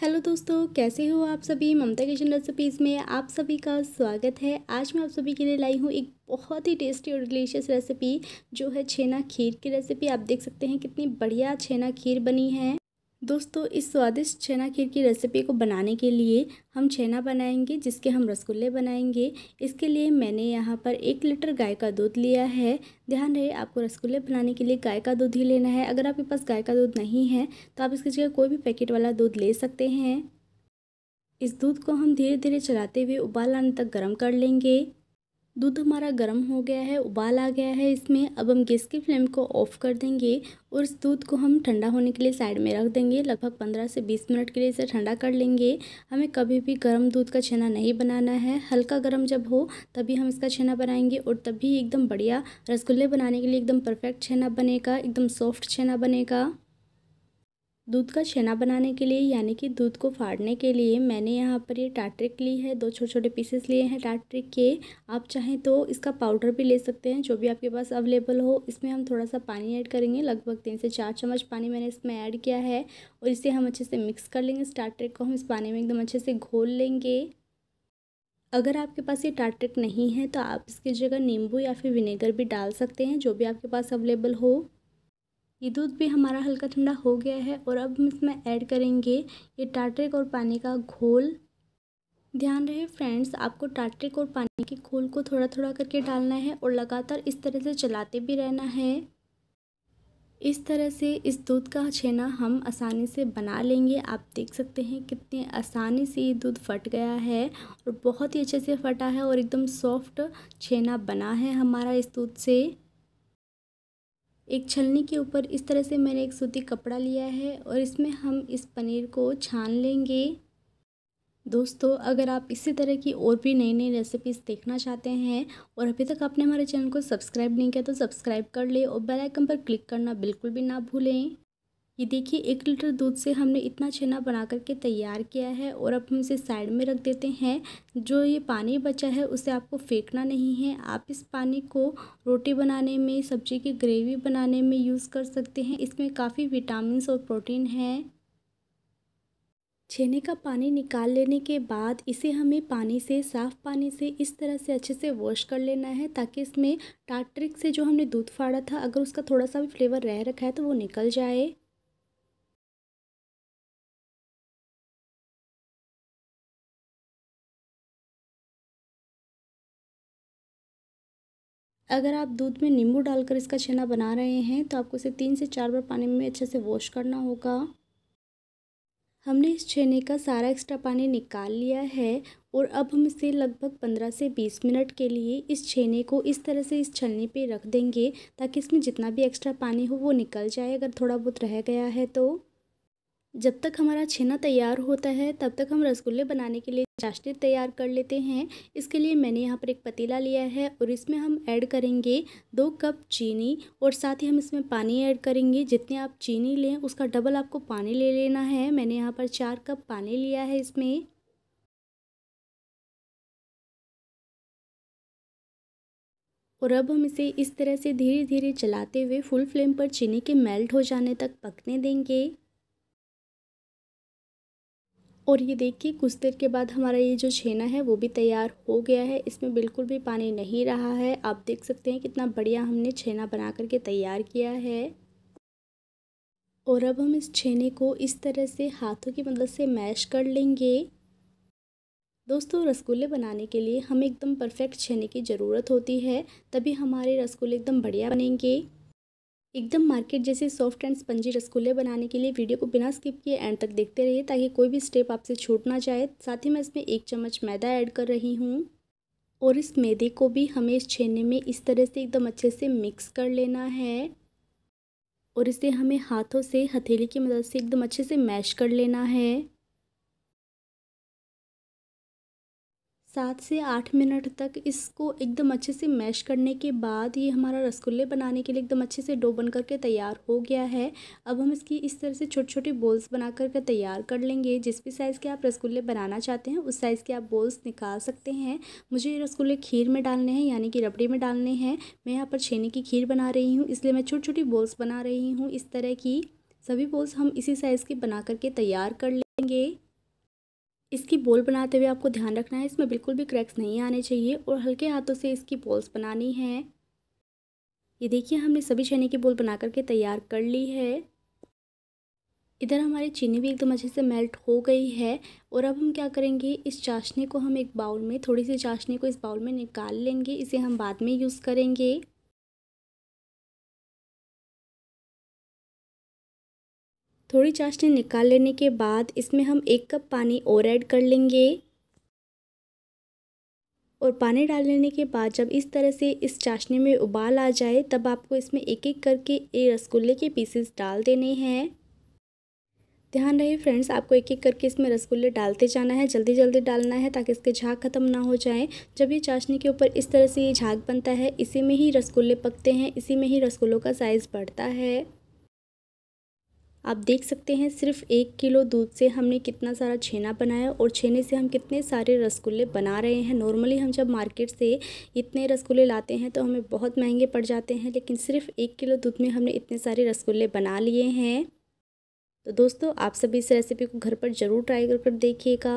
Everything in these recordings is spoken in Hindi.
हेलो दोस्तों कैसे हो आप सभी ममता किचन रेसिपीज़ में आप सभी का स्वागत है आज मैं आप सभी के लिए लाई हूँ एक बहुत ही टेस्टी और डिलीशियस रेसिपी जो है छेना खीर की रेसिपी आप देख सकते हैं कितनी बढ़िया छेना खीर बनी है दोस्तों इस स्वादिष्ट छेना खीर की रेसिपी को बनाने के लिए हम छेना बनाएंगे जिसके हम रसगुल्ले बनाएंगे इसके लिए मैंने यहाँ पर एक लीटर गाय का दूध लिया है ध्यान रहे आपको रसगुल्ले बनाने के लिए गाय का दूध ही लेना है अगर आपके पास गाय का दूध नहीं है तो आप इसकी जगह कोई भी पैकेट वाला दूध ले सकते हैं इस दूध को हम धीरे धीरे चलाते हुए उबाल आने तक गर्म कर लेंगे दूध हमारा गर्म हो गया है उबाल आ गया है इसमें अब हम गैस की फ्लेम को ऑफ़ कर देंगे और इस दूध को हम ठंडा होने के लिए साइड में रख देंगे लगभग पंद्रह से बीस मिनट के लिए इसे ठंडा कर लेंगे हमें कभी भी गर्म दूध का छेना नहीं बनाना है हल्का गर्म जब हो तभी हम इसका छेना बनाएंगे और तभी एकदम बढ़िया रसगुल्ले बनाने के लिए एकदम परफेक्ट छेना बनेगा एकदम सॉफ्ट छेना बनेगा दूध का छेना बनाने के लिए यानी कि दूध को फाड़ने के लिए मैंने यहाँ पर ये टाट्रिक ली है दो छोटे छोटे पीसेस लिए हैं टाट्रिक के आप चाहें तो इसका पाउडर भी ले सकते हैं जो भी आपके पास अवेलेबल हो इसमें हम थोड़ा सा पानी ऐड करेंगे लगभग तीन से चार चम्मच पानी मैंने इसमें ऐड किया है और इसे हम अच्छे से मिक्स कर लेंगे इस टाट्रिक को हम इस पानी में एकदम अच्छे से घोल लेंगे अगर आपके पास ये टाट्रिक नहीं है तो आप इसकी जगह नींबू या फिर विनेगर भी डाल सकते हैं जो भी आपके पास अवेलेबल हो ये दूध भी हमारा हल्का ठंडा हो गया है और अब हम इसमें ऐड करेंगे ये टाटरिक और पानी का घोल ध्यान रहे फ्रेंड्स आपको टाटरिक और पानी के घोल को थोड़ा थोड़ा करके डालना है और लगातार इस तरह से चलाते भी रहना है इस तरह से इस दूध का छेना हम आसानी से बना लेंगे आप देख सकते हैं कितने आसानी से ये दूध फट गया है और बहुत ही अच्छे से फटा है और एकदम सॉफ्ट छेना बना है हमारा इस दूध से एक छलनी के ऊपर इस तरह से मैंने एक सूती कपड़ा लिया है और इसमें हम इस पनीर को छान लेंगे दोस्तों अगर आप इसी तरह की और भी नई नई रेसिपीज़ देखना चाहते हैं और अभी तक आपने हमारे चैनल को सब्सक्राइब नहीं किया तो सब्सक्राइब कर ले और बेल आइकन पर क्लिक करना बिल्कुल भी ना भूलें ये देखिए एक लीटर दूध से हमने इतना छेना बना करके तैयार किया है और अब हम इसे साइड में रख देते हैं जो ये पानी बचा है उसे आपको फेंकना नहीं है आप इस पानी को रोटी बनाने में सब्जी की ग्रेवी बनाने में यूज़ कर सकते हैं इसमें काफ़ी विटामिन और प्रोटीन है छेने का पानी निकाल लेने के बाद इसे हमें पानी से साफ़ पानी से इस तरह से अच्छे से वॉश कर लेना है ताकि इसमें टाटरिक से जो हमने दूध फाड़ा था अगर उसका थोड़ा सा भी फ्लेवर रह रखा है तो वो निकल जाए अगर आप दूध में नींबू डालकर इसका छेना बना रहे हैं तो आपको इसे तीन से चार बार पानी में अच्छे से वॉश करना होगा हमने इस छेने का सारा एक्स्ट्रा पानी निकाल लिया है और अब हम इसे लगभग पंद्रह से बीस मिनट के लिए इस छेने को इस तरह से इस छलनी पे रख देंगे ताकि इसमें जितना भी एक्स्ट्रा पानी हो वो निकल जाए अगर थोड़ा बहुत रह गया है तो जब तक हमारा छेना तैयार होता है तब तक हम रसगुल्ले बनाने के लिए चाशनी तैयार कर लेते हैं इसके लिए मैंने यहाँ पर एक पतीला लिया है और इसमें हम ऐड करेंगे दो कप चीनी और साथ ही हम इसमें पानी ऐड करेंगे जितने आप चीनी लें उसका डबल आपको पानी ले लेना है मैंने यहाँ पर चार कप पानी लिया है इसमें और अब हम इसे इस तरह से धीरे धीरे चलाते हुए फुल फ्लेम पर चीनी के मेल्ट हो जाने तक पकने देंगे और ये देखिए कुछ देर के बाद हमारा ये जो छेना है वो भी तैयार हो गया है इसमें बिल्कुल भी पानी नहीं रहा है आप देख सकते हैं कितना बढ़िया हमने छेना बना करके तैयार किया है और अब हम इस छेने को इस तरह से हाथों की मदद से मैश कर लेंगे दोस्तों रसगुल्ले बनाने के लिए हमें एकदम परफेक्ट छेने की ज़रूरत होती है तभी हमारे रसगुल्ले एकदम बढ़िया बनेंगे एकदम मार्केट जैसे सॉफ्ट एंड स्पंजी रसगुल्ले बनाने के लिए वीडियो को बिना स्किप किए एंड तक देखते रहिए ताकि कोई भी स्टेप आपसे छूट ना जाए साथ ही मैं इसमें एक चम्मच मैदा ऐड कर रही हूँ और इस मैदे को भी हमें इस छेने में इस तरह से एकदम अच्छे से मिक्स कर लेना है और इसे हमें हाथों से हथेली की मदद से एकदम अच्छे से मैश कर लेना है सात से आठ मिनट तक इसको एकदम अच्छे से मैश करने के बाद ये हमारा रसगुल्ले बनाने के लिए एकदम अच्छे से डो बन करके तैयार हो गया है अब हम इसकी इस तरह से छोटे छोटे बोल्स बना करके तैयार कर लेंगे जिस भी साइज़ के आप रसगुल्ले बनाना चाहते हैं उस साइज़ के आप बोल्स निकाल सकते हैं मुझे ये रसगुल्ले खीर में डालने हैं यानी कि रबड़ी में डालने हैं मैं यहाँ पर छेने की खीर बना रही हूँ इसलिए मैं छोटी छोटी बोल्स बना रही हूँ इस तरह की सभी बोल्स हम इसी साइज़ के बना करके तैयार कर लेंगे इसकी बोल बनाते हुए आपको ध्यान रखना है इसमें बिल्कुल भी क्रैक्स नहीं आने चाहिए और हल्के हाथों से इसकी बॉल्स बनानी है ये देखिए हमने सभी चने की बोल बना करके तैयार कर ली है इधर हमारी चीनी भी एकदम अच्छे से मेल्ट हो गई है और अब हम क्या करेंगे इस चाशनी को हम एक बाउल में थोड़ी सी चाशनी को इस बाउल में निकाल लेंगे इसे हम बाद में यूज़ करेंगे थोड़ी चाशनी निकाल लेने के बाद इसमें हम एक कप पानी और ऐड कर लेंगे और पानी डाल लेने के बाद जब इस तरह से इस चाशनी में उबाल आ जाए तब आपको इसमें एक एक करके ये रसगुल्ले के पीसेस डाल देने हैं ध्यान रहे फ्रेंड्स आपको एक एक करके इसमें रसगुल्ले डालते जाना है जल्दी जल्दी डालना है ताकि इसके झाग ख़त्म ना हो जाए जब ये चाशनी के ऊपर इस तरह से ये झाग बनता है इसी में ही रसगुल्ले पकते हैं इसी में ही रसगुल्लों का साइज़ बढ़ता है आप देख सकते हैं सिर्फ एक किलो दूध से हमने कितना सारा छेना बनाया और छेने से हम कितने सारे रसगुल्ले बना रहे हैं नॉर्मली हम जब मार्केट से इतने रसगुल्ले लाते हैं तो हमें बहुत महंगे पड़ जाते हैं लेकिन सिर्फ एक किलो दूध में हमने इतने सारे रसगुल्ले बना लिए हैं तो दोस्तों आप सभी इस रेसिपी को घर पर ज़रूर ट्राई कर देखिएगा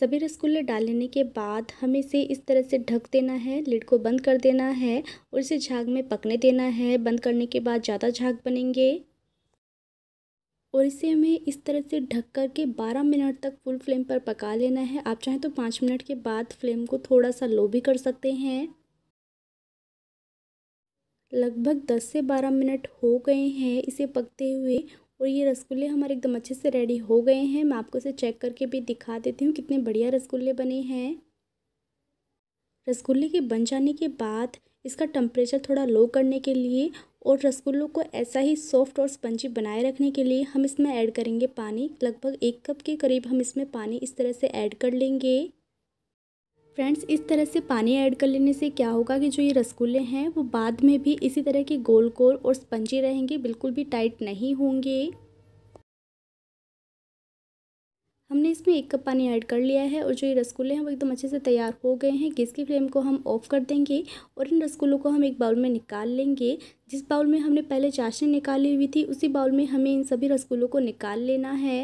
सभी रसगुल्ले डाल लेने के बाद हमें इसे इस तरह से ढक देना है लिड को बंद कर देना है और इसे झाग में पकने देना है बंद करने के बाद ज़्यादा झाग बनेंगे और इसे हमें इस तरह से ढक कर के बारह मिनट तक फुल फ्लेम पर पका लेना है आप चाहें तो पाँच मिनट के बाद फ्लेम को थोड़ा सा लो भी कर सकते हैं लगभग दस से बारह मिनट हो गए हैं इसे पकते हुए और ये रसगुल्ले हमारे एकदम अच्छे से रेडी हो गए हैं मैं आपको इसे चेक करके भी दिखा देती हूँ कितने बढ़िया रसगुल्ले बने हैं रसगुल्ले के बन जाने के बाद इसका टेम्परेचर थोड़ा लो करने के लिए और रसगुल्लों को ऐसा ही सॉफ्ट और स्पंजी बनाए रखने के लिए हम इसमें ऐड करेंगे पानी लगभग एक कप के करीब हम इसमें पानी इस तरह से ऐड कर लेंगे फ्रेंड्स इस तरह से पानी ऐड कर लेने से क्या होगा कि जो ये रसगुल्ले हैं वो बाद में भी इसी तरह के गोल गोल और स्पंजी रहेंगे बिल्कुल भी टाइट नहीं होंगे हमने इसमें एक कप पानी ऐड कर लिया है और जो ये रसगुल्ले हैं वो एकदम अच्छे से तैयार हो गए हैं गैस की फ्लेम को हम ऑफ़ कर देंगे और इन रसगुल्लों को हम एक बाउल में निकाल लेंगे जिस बाउल में हमने पहले चाशनी निकाली हुई थी उसी बाउल में हमें इन सभी रसगुल्लों को निकाल लेना है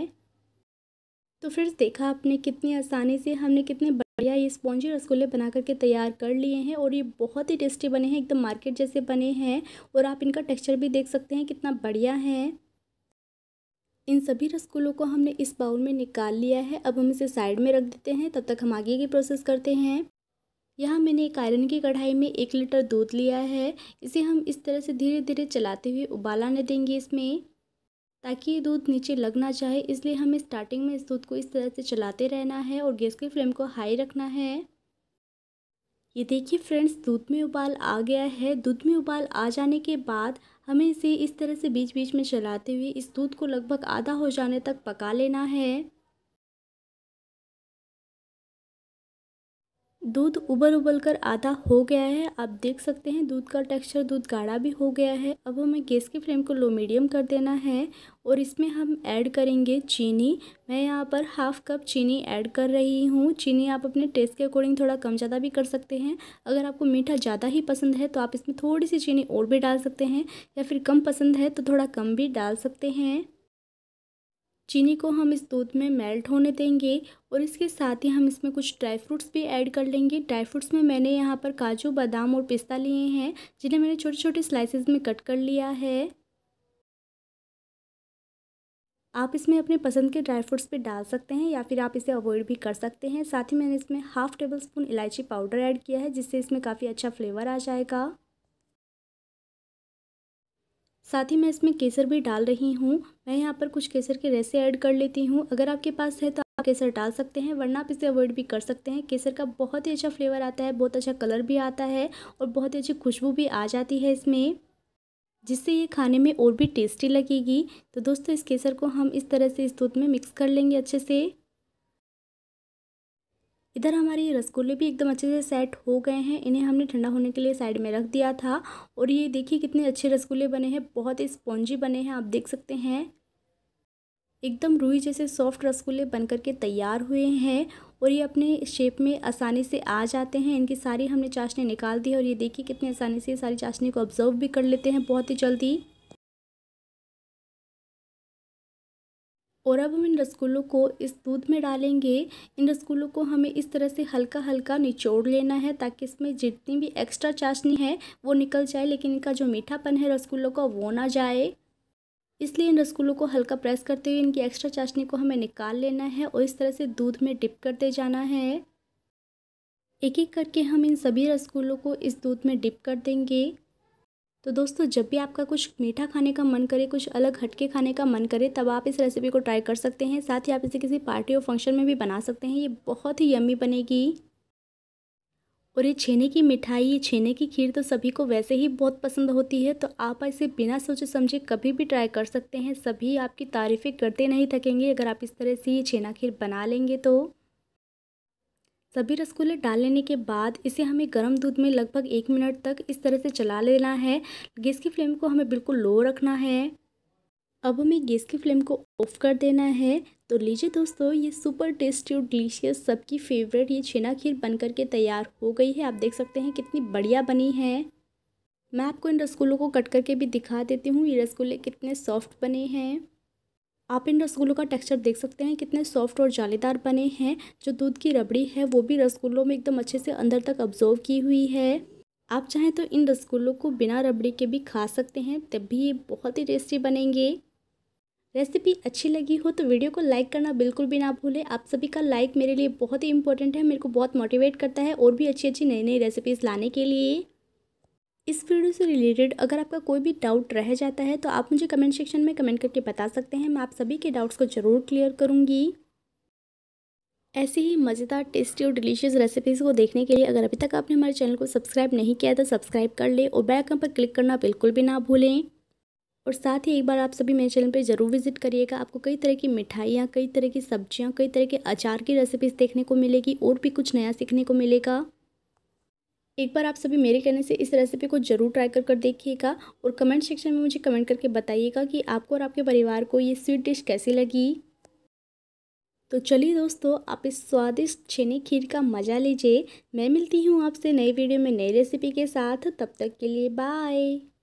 तो फिर देखा आपने कितनी आसानी से हमने कितने बढ़िया ये स्पॉन्जी रसगुल्ले बना करके तैयार कर लिए हैं और ये बहुत ही टेस्टी बने हैं एकदम मार्केट जैसे बने हैं और आप इनका टेक्सचर भी देख सकते हैं कितना बढ़िया है इन सभी रसगुल्लों को हमने इस बाउल में निकाल लिया है अब हम इसे साइड में रख देते हैं तब तक हम आगे की प्रोसेस करते हैं यहाँ मैंने एक आयरन की कढ़ाई में एक लीटर दूध लिया है इसे हम इस तरह से धीरे धीरे चलाते हुए उबालाने देंगे इसमें ताकि ये दूध नीचे लगना चाहे इसलिए हमें स्टार्टिंग में इस दूध को इस तरह से चलाते रहना है और गैस की फ्लेम को हाई रखना है ये देखिए फ्रेंड्स दूध में उबाल आ गया है दूध में उबाल आ जाने के बाद हमें इसे इस तरह से बीच बीच में चलाते हुए इस दूध को लगभग आधा हो जाने तक पका लेना है दूध उबल उबल कर आधा हो गया है आप देख सकते हैं दूध का टेक्सचर दूध गाढ़ा भी हो गया है अब हमें गैस के फ्लेम को लो मीडियम कर देना है और इसमें हम ऐड करेंगे चीनी मैं यहाँ पर हाफ़ कप चीनी ऐड कर रही हूँ चीनी आप अपने टेस्ट के अकॉर्डिंग थोड़ा कम ज़्यादा भी कर सकते हैं अगर आपको मीठा ज़्यादा ही पसंद है तो आप इसमें थोड़ी सी चीनी और भी डाल सकते हैं या फिर कम पसंद है तो थोड़ा कम भी डाल सकते हैं चीनी को हम इस दूध में मेल्ट होने देंगे और इसके साथ ही हम इसमें कुछ ड्राई फ्रूट्स भी ऐड कर लेंगे ड्राई फ्रूट्स में मैंने यहाँ पर काजू बादाम और पिस्ता लिए हैं जिन्हें मैंने छोटे छोटे स्लाइसेस में कट कर लिया है आप इसमें अपने पसंद के ड्राई फ्रूट्स भी डाल सकते हैं या फिर आप इसे अवॉइड भी कर सकते हैं साथ ही मैंने इसमें हाफ़ टेबल स्पून इलायची पाउडर ऐड किया है जिससे इसमें काफ़ी अच्छा फ्लेवर आ जाएगा साथ ही मैं इसमें केसर भी डाल रही हूँ मैं यहाँ पर कुछ केसर के रेसे ऐड कर लेती हूँ अगर आपके पास है तो आप केसर डाल सकते हैं वरना आप इसे अवॉइड भी कर सकते हैं केसर का बहुत ही अच्छा फ्लेवर आता है बहुत अच्छा कलर भी आता है और बहुत ही अच्छी खुशबू भी आ जाती है इसमें जिससे ये खाने में और भी टेस्टी लगेगी तो दोस्तों इस केसर को हम इस तरह से इस दूध में मिक्स कर लेंगे अच्छे से इधर हमारे ये रसगुल्ले भी एकदम अच्छे से सेट हो गए हैं इन्हें हमने ठंडा होने के लिए साइड में रख दिया था और ये देखिए कितने अच्छे रसगुल्ले बने हैं बहुत ही स्पॉन्जी बने हैं आप देख सकते हैं एकदम रुई जैसे सॉफ्ट रसगुल्ले बन करके तैयार हुए हैं और ये अपने शेप में आसानी से आ जाते हैं इनकी सारी हमने चाशनी निकाल दी है और ये देखिए कितने आसानी से सारी चाशनी को ऑब्जर्व भी कर लेते हैं बहुत ही जल्दी और अब हम इन रसगुल्लों को इस दूध में डालेंगे इन रसगुल्लों को हमें इस तरह से हल्का हल्का निचोड़ लेना है ताकि इसमें जितनी भी एक्स्ट्रा चाशनी है वो निकल जाए लेकिन इनका जो मीठापन है रसगुल्लों का वो ना जाए इसलिए इन रसगुल्लों को हल्का प्रेस करते हुए इनकी एक्स्ट्रा चाशनी को हमें निकाल लेना है और इस तरह से दूध में डिप करते जाना है एक एक करके हम इन सभी रसगुल्लों को इस दूध में डिप कर देंगे तो दोस्तों जब भी आपका कुछ मीठा खाने का मन करे कुछ अलग हटके खाने का मन करे तब आप इस रेसिपी को ट्राई कर सकते हैं साथ ही आप इसे किसी पार्टी और फंक्शन में भी बना सकते हैं ये बहुत ही यम्मी बनेगी और ये छेने की मिठाई ये छेने की खीर तो सभी को वैसे ही बहुत पसंद होती है तो आप इसे बिना सोचे समझे कभी भी ट्राई कर सकते हैं सभी आपकी तारीफ़ें करते नहीं थकेंगे अगर आप इस तरह से ये छेना खीर बना लेंगे तो सभी रसगुल्ले डाल लेने के बाद इसे हमें गर्म दूध में लगभग एक मिनट तक इस तरह से चला लेना है गैस की फ्लेम को हमें बिल्कुल लो रखना है अब हमें गैस की फ्लेम को ऑफ कर देना है तो लीजिए दोस्तों ये सुपर टेस्टी और डिलीशियस सबकी फेवरेट ये छेना खीर बन के तैयार हो गई है आप देख सकते हैं कितनी बढ़िया बनी है मैं आपको इन रसगुल्लों को कट करके भी दिखा देती हूँ ये रसगुल्ले कितने सॉफ्ट बने हैं आप इन रसगुल्लों का टेक्सचर देख सकते हैं कितने सॉफ्ट और जालेदार बने हैं जो दूध की रबड़ी है वो भी रसगुल्लों में एकदम अच्छे से अंदर तक ऑब्जर्व की हुई है आप चाहें तो इन रसगुल्लों को बिना रबड़ी के भी खा सकते हैं तब भी ये बहुत ही टेस्टी बनेंगे रेसिपी अच्छी लगी हो तो वीडियो को लाइक करना बिल्कुल भी ना भूलें आप सभी का लाइक मेरे लिए बहुत ही इंपॉर्टेंट है मेरे को बहुत मोटिवेट करता है और भी अच्छी अच्छी नई नई रेसिपीज़ लाने के लिए इस वीडियो से रिलेटेड अगर आपका कोई भी डाउट रह जाता है तो आप मुझे कमेंट सेक्शन में कमेंट करके बता सकते हैं मैं आप सभी के डाउट्स को ज़रूर क्लियर करूँगी ऐसी ही मज़ेदार टेस्टी और डिलीशियस रेसिपीज़ को देखने के लिए अगर अभी तक आपने हमारे चैनल को सब्सक्राइब नहीं किया तो सब्सक्राइब कर लें और बेल आइकन पर क्लिक करना बिल्कुल भी ना भूलें और साथ ही एक बार आप सभी मेरे चैनल पर ज़रूर विजिट करिएगा आपको कई तरह की मिठाइयाँ कई तरह की सब्जियाँ कई तरह के अचार की रेसिपीज़ देखने को मिलेगी और भी कुछ नया सीखने को मिलेगा एक बार आप सभी मेरे कहने से इस रेसिपी को ज़रूर ट्राई कर कर देखिएगा और कमेंट सेक्शन में मुझे कमेंट करके बताइएगा कि आपको और आपके परिवार को ये स्वीट डिश कैसी लगी तो चलिए दोस्तों आप इस स्वादिष्ट छेने खीर का मज़ा लीजिए मैं मिलती हूँ आपसे नई वीडियो में नई रेसिपी के साथ तब तक के लिए बाय